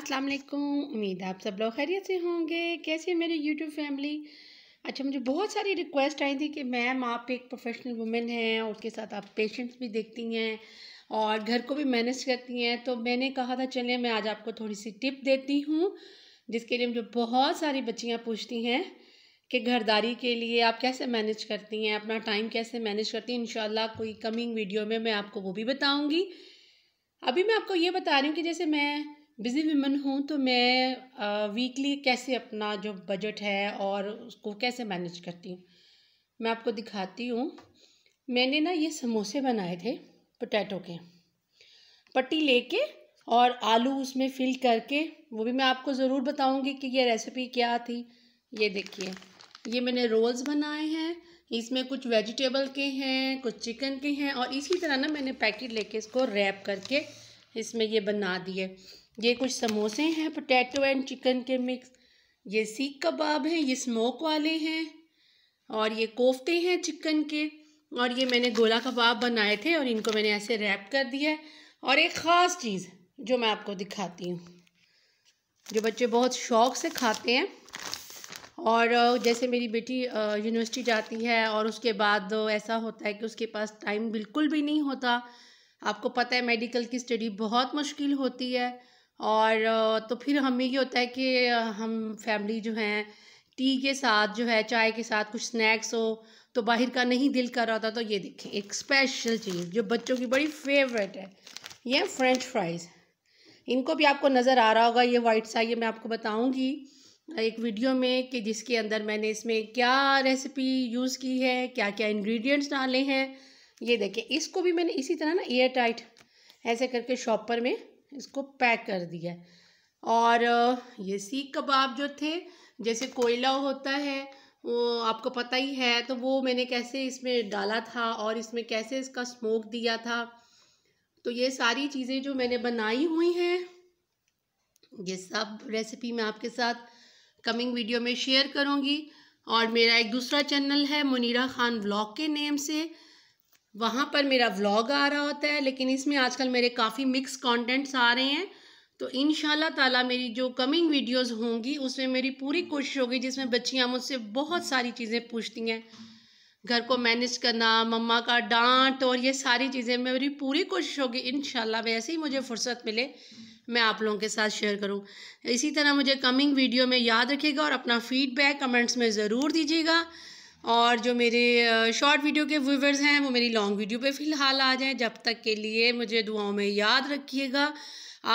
अस्सलाम वालेकुम उम्मीद आप सब लोग खैरियत से होंगे कैसे मेरी यूट्यूब फैमिली अच्छा मुझे बहुत सारी रिक्वेस्ट आई थी कि मैम आप एक प्रोफेशनल वुमेन हैं और उसके साथ आप पेशेंट्स भी देखती हैं और घर को भी मैनेज करती हैं तो मैंने कहा था चलिए मैं आज आपको थोड़ी सी टिप देती हूँ जिसके लिए मुझे बहुत सारी बच्चियाँ पूछती हैं कि घरदारी के लिए आप कैसे मैनेज करती हैं अपना टाइम कैसे मैनेज करती हैं इन कोई कमिंग वीडियो में मैं आपको वो भी बताऊँगी अभी मैं आपको ये बता रही हूँ कि जैसे मैं बिज़ी वीमन हूँ तो मैं वीकली कैसे अपना जो बजट है और उसको कैसे मैनेज करती हूँ मैं आपको दिखाती हूँ मैंने ना ये समोसे बनाए थे पोटैटो के पट्टी लेके और आलू उसमें फिल करके वो भी मैं आपको ज़रूर बताऊँगी कि ये रेसिपी क्या थी ये देखिए ये मैंने रोल्स बनाए हैं इसमें कुछ वेजिटेबल के हैं कुछ चिकन के हैं और इसी तरह ना मैंने पैकेट लेके इसको रैप करके इसमें ये बना दिए ये कुछ समोसे हैं पोटैटो एंड चिकन के मिक्स ये सीख कबाब हैं ये स्मोक वाले हैं और ये कोफ्ते हैं चिकन के और ये मैंने गोला कबाब बनाए थे और इनको मैंने ऐसे रैप कर दिया है और एक ख़ास चीज़ जो मैं आपको दिखाती हूँ जो बच्चे बहुत शौक़ से खाते हैं और जैसे मेरी बेटी यूनिवर्सिटी जाती है और उसके बाद ऐसा होता है कि उसके पास टाइम बिल्कुल भी नहीं होता आपको पता है मेडिकल की स्टडी बहुत मुश्किल होती है और तो फिर हमें ये होता है कि हम फैमिली जो हैं टी के साथ जो है चाय के साथ कुछ स्नैक्स हो तो बाहर का नहीं दिल कर रहा था तो ये देखें एक स्पेशल चीज़ जो बच्चों की बड़ी फेवरेट है ये फ्रेंच फ्राइज़ इनको भी आपको नज़र आ रहा होगा ये वाइट सा ये मैं आपको बताऊंगी एक वीडियो में कि जिसके अंदर मैंने इसमें क्या रेसिपी यूज़ की है क्या क्या इन्ग्रीडियंट्स डाले हैं ये देखें इसको भी मैंने इसी तरह ना एयर टाइट ऐसे करके शॉपर में इसको पैक कर दिया और ये सीख कबाब जो थे जैसे कोयला होता है वो आपको पता ही है तो वो मैंने कैसे इसमें डाला था और इसमें कैसे इसका स्मोक दिया था तो ये सारी चीज़ें जो मैंने बनाई हुई हैं ये सब रेसिपी मैं आपके साथ कमिंग वीडियो में शेयर करूँगी और मेरा एक दूसरा चैनल है मुनीरा खान व्लॉग के नेम से वहाँ पर मेरा व्लॉग आ रहा होता है लेकिन इसमें आजकल मेरे काफ़ी मिक्स कंटेंट्स आ रहे हैं तो इन ताला मेरी जो कमिंग वीडियोस होंगी उसमें मेरी पूरी कोशिश होगी जिसमें बच्चियाँ मुझसे बहुत सारी चीज़ें पूछती हैं घर को मैनेज करना मम्मा का डांट और ये सारी चीज़ें मेरी पूरी कोशिश होगी इन वैसे ही मुझे फुर्सत मिले मैं आप लोगों के साथ शेयर करूं इसी तरह मुझे कमिंग वीडियो में याद रखिएगा और अपना फीडबैक कमेंट्स में ज़रूर दीजिएगा और जो मेरे शॉर्ट वीडियो के व्यूवर्स हैं वो मेरी लॉन्ग वीडियो पे फ़िलहाल आ जाएं जब तक के लिए मुझे दुआओं में याद रखिएगा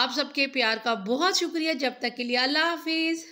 आप सबके प्यार का बहुत शुक्रिया जब तक के लिए अल्लाह हाफिज़